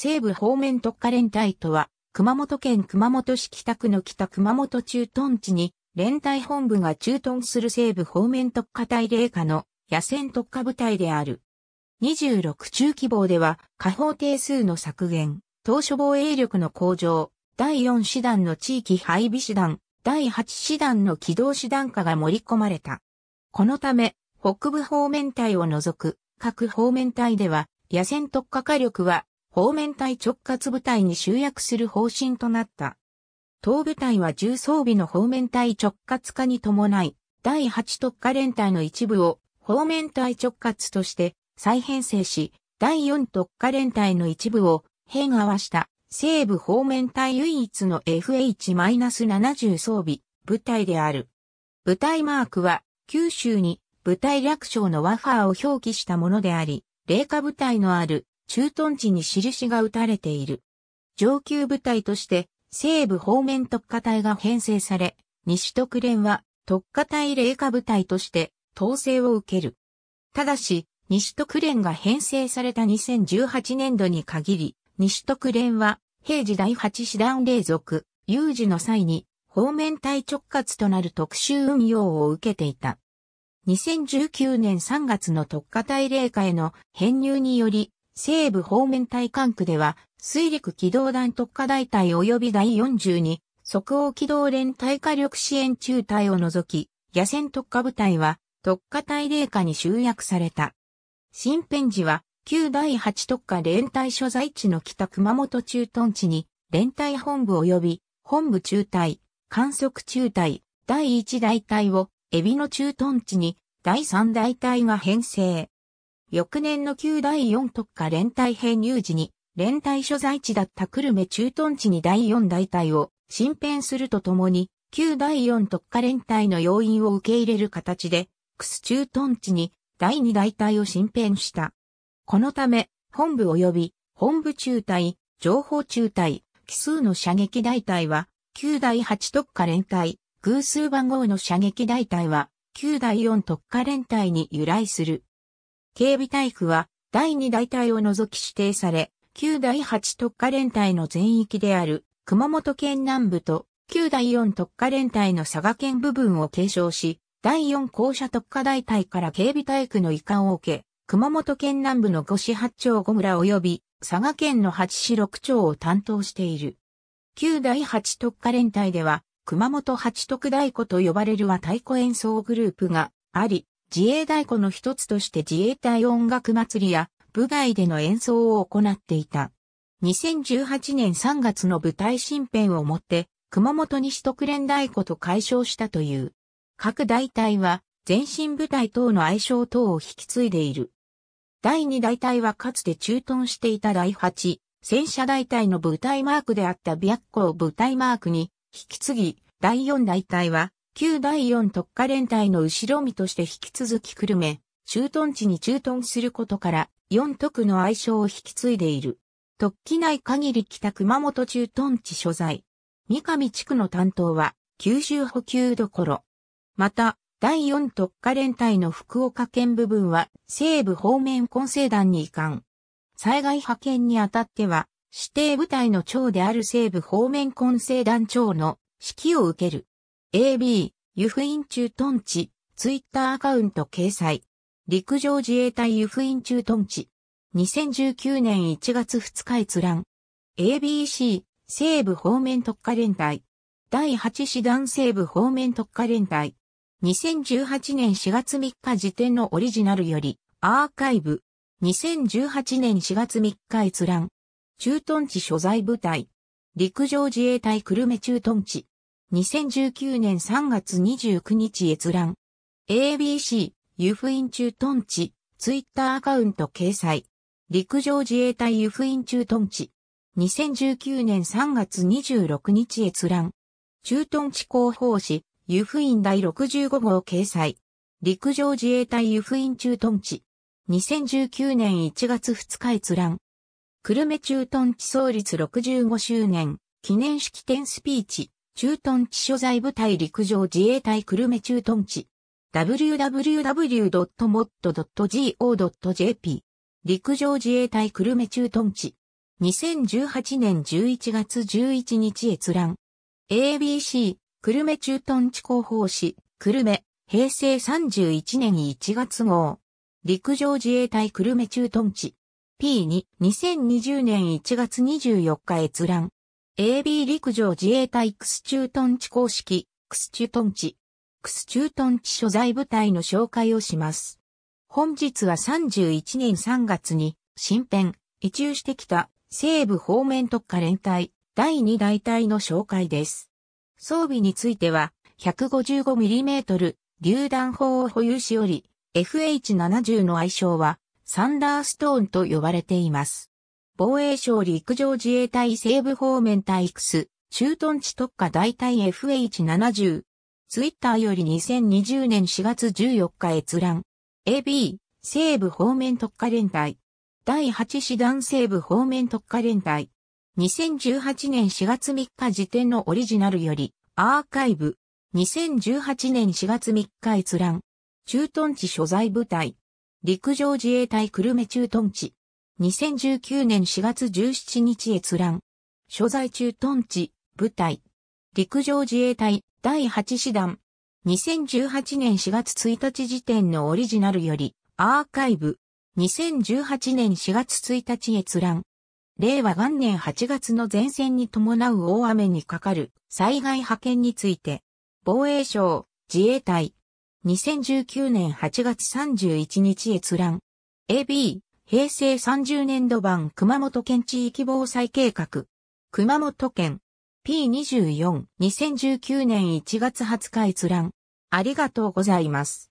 西部方面特化連隊とは、熊本県熊本市北区の北熊本駐屯地に、連隊本部が駐屯する西部方面特化隊例下の野戦特化部隊である。26中規模では、下方定数の削減、当初防衛力の向上、第4師団の地域配備師団、第8師団の機動師団化が盛り込まれた。このため、北部方面隊を除く、各方面隊では、野戦特化火力は方面隊直轄部隊に集約する方針となった。東部隊は重装備の方面隊直轄化に伴い、第8特化連隊の一部を方面隊直轄として再編成し、第4特化連隊の一部を変合した西部方面隊唯一の FH-70 装備部隊である。部隊マークは九州に部隊略称のワファーを表記したものであり、霊下部隊のある駐屯地に印が打たれている。上級部隊として西部方面特化隊が編成され、西特連は特化隊霊下部隊として統制を受ける。ただし、西特連が編成された2018年度に限り、西特連は平時第8師団霊属、有事の際に方面隊直轄となる特殊運用を受けていた。2019年3月の特化隊霊下への編入により、西部方面対艦区では、水陸機動団特化大隊及び第42、即応機動連隊火力支援中隊を除き、野戦特化部隊は、特化隊霊下に集約された。新編時は、旧第8特化連隊所在地の北熊本駐屯地に、連隊本部及び、本部中隊、観測中隊、第1大隊を、海老野駐屯地に、第3大隊が編成。翌年の旧第四特化連隊編入時に、連隊所在地だった久留米駐屯地に第四大隊を新編するとともに、旧第四特化連隊の要員を受け入れる形で、楠駐屯地に第二大隊を新編した。このため、本部及び本部中隊、情報中隊、奇数の射撃大隊は、旧第八特化連隊、偶数番号の射撃大隊は、旧第四特化連隊に由来する。警備隊区は第2大隊を除き指定され、旧第8特化連隊の全域である熊本県南部と旧第4特化連隊の佐賀県部分を継承し、第4校舎特化大隊から警備体育の移管を受け、熊本県南部の五市八町五村及び佐賀県の八市六町を担当している。旧第8特化連隊では、熊本八特大鼓と呼ばれる和太鼓演奏グループがあり、自衛大鼓の一つとして自衛隊音楽祭りや部外での演奏を行っていた。2018年3月の舞台新編をもって熊本西特連太鼓と解消したという。各大隊は前身部隊等の愛称等を引き継いでいる。第2大隊はかつて駐屯していた第8戦車大隊の部隊マークであった白を部隊マークに引き継ぎ、第4大隊は旧第4特化連隊の後ろ身として引き続き久留米、駐屯地に駐屯することから、4特の愛称を引き継いでいる。特記内限り北熊本駐屯地所在。三上地区の担当は、九州補給どころ。また、第4特化連隊の福岡県部分は、西部方面混成団に移管。災害派遣にあたっては、指定部隊の長である西部方面混成団長の指揮を受ける。AB、湯布中トンチ、ツイッターアカウント掲載。陸上自衛隊湯布中トンチ。2019年1月2日閲覧。ABC、西部方面特化連隊。第8師団西部方面特化連隊。2018年4月3日時点のオリジナルより、アーカイブ。2018年4月3日閲覧。駐屯地所在部隊。陸上自衛隊久留米駐屯地。2019年3月29日閲覧。ABC、湯布中トンチ、ツイッターアカウント掲載。陸上自衛隊湯布中トンチ。2019年3月26日閲覧。駐屯地広報誌、フイン第65号掲載。陸上自衛隊湯布中トンチ。2019年1月2日閲覧。久留米駐屯地創立65周年記念式典スピーチ。駐屯地所在部隊陸上自衛隊久留米駐屯地。www.mod.go.jp 陸上自衛隊久留米駐屯地。2018年11月11日閲覧。ABC、久留米駐屯地広報誌、久留米、平成31年1月号。陸上自衛隊久留米駐屯地。P2、2020年1月24日閲覧。AB 陸上自衛隊クスチュートン地公式、クスチュートン地、クスチュートン地所在部隊の紹介をします。本日は31年3月に、新編、移住してきた西部方面特化連隊第2大隊の紹介です。装備については、155mm 榴弾砲を保有しおり、FH70 の愛称はサンダーストーンと呼ばれています。防衛省陸上自衛隊西部方面隊 X、駐屯地特化大隊 FH70。ツイッターより2020年4月14日閲覧。AB、西部方面特化連隊。第8師団西部方面特化連隊。2018年4月3日時点のオリジナルより、アーカイブ。2018年4月3日閲覧。駐屯地所在部隊。陸上自衛隊久留米駐屯地。2019年4月17日閲覧。所在中トンチ、部隊。陸上自衛隊第8師団。2018年4月1日時点のオリジナルより、アーカイブ。2018年4月1日閲覧。令和元年8月の前線に伴う大雨にかかる災害派遣について、防衛省、自衛隊。2019年8月31日閲覧。AB、平成30年度版熊本県地域防災計画。熊本県 P24 2019年1月20日閲覧。ありがとうございます。